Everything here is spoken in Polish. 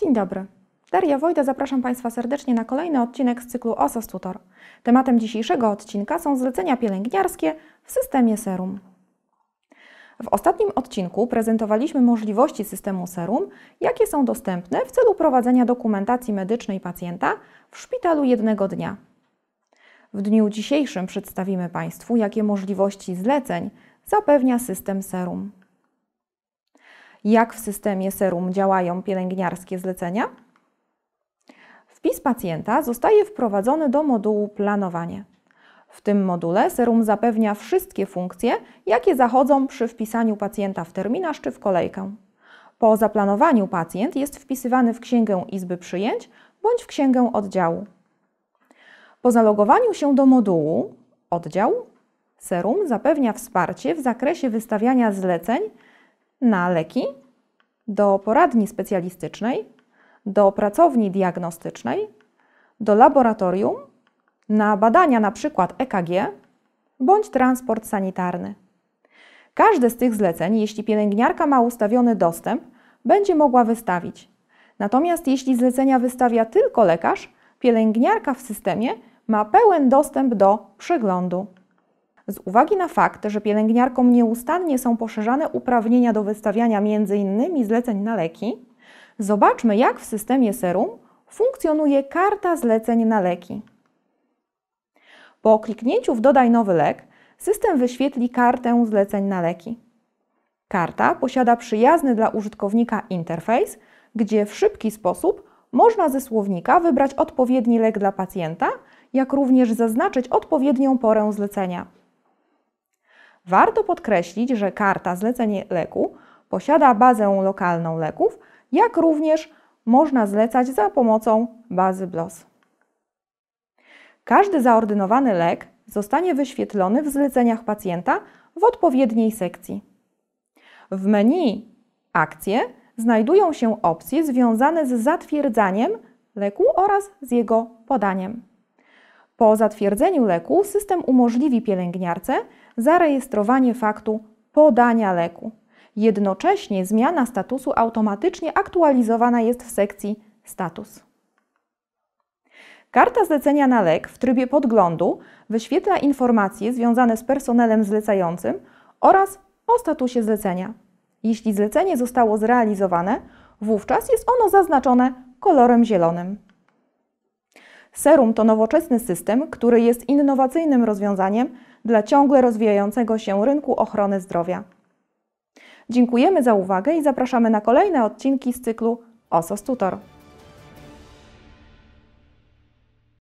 Dzień dobry. Daria Wojda, zapraszam Państwa serdecznie na kolejny odcinek z cyklu OSOS Tutor. Tematem dzisiejszego odcinka są zlecenia pielęgniarskie w systemie serum. W ostatnim odcinku prezentowaliśmy możliwości systemu serum, jakie są dostępne w celu prowadzenia dokumentacji medycznej pacjenta w szpitalu jednego dnia. W dniu dzisiejszym przedstawimy Państwu, jakie możliwości zleceń zapewnia system serum jak w systemie serum działają pielęgniarskie zlecenia. Wpis pacjenta zostaje wprowadzony do modułu planowanie. W tym module serum zapewnia wszystkie funkcje, jakie zachodzą przy wpisaniu pacjenta w terminarz czy w kolejkę. Po zaplanowaniu pacjent jest wpisywany w księgę izby przyjęć bądź w księgę oddziału. Po zalogowaniu się do modułu oddział, serum zapewnia wsparcie w zakresie wystawiania zleceń na leki, do poradni specjalistycznej, do pracowni diagnostycznej, do laboratorium, na badania np. EKG bądź transport sanitarny. Każde z tych zleceń, jeśli pielęgniarka ma ustawiony dostęp, będzie mogła wystawić. Natomiast jeśli zlecenia wystawia tylko lekarz, pielęgniarka w systemie ma pełen dostęp do przeglądu. Z uwagi na fakt, że pielęgniarkom nieustannie są poszerzane uprawnienia do wystawiania m.in. zleceń na leki, zobaczmy jak w systemie serum funkcjonuje karta zleceń na leki. Po kliknięciu w Dodaj nowy lek, system wyświetli kartę zleceń na leki. Karta posiada przyjazny dla użytkownika interfejs, gdzie w szybki sposób można ze słownika wybrać odpowiedni lek dla pacjenta, jak również zaznaczyć odpowiednią porę zlecenia, Warto podkreślić, że karta zlecenie leku posiada bazę lokalną leków, jak również można zlecać za pomocą bazy BLOS. Każdy zaordynowany lek zostanie wyświetlony w zleceniach pacjenta w odpowiedniej sekcji. W menu Akcje znajdują się opcje związane z zatwierdzaniem leku oraz z jego podaniem. Po zatwierdzeniu leku system umożliwi pielęgniarce zarejestrowanie faktu podania leku. Jednocześnie zmiana statusu automatycznie aktualizowana jest w sekcji Status. Karta zlecenia na lek w trybie podglądu wyświetla informacje związane z personelem zlecającym oraz o statusie zlecenia. Jeśli zlecenie zostało zrealizowane, wówczas jest ono zaznaczone kolorem zielonym. Serum to nowoczesny system, który jest innowacyjnym rozwiązaniem dla ciągle rozwijającego się rynku ochrony zdrowia. Dziękujemy za uwagę i zapraszamy na kolejne odcinki z cyklu OSOS Tutor.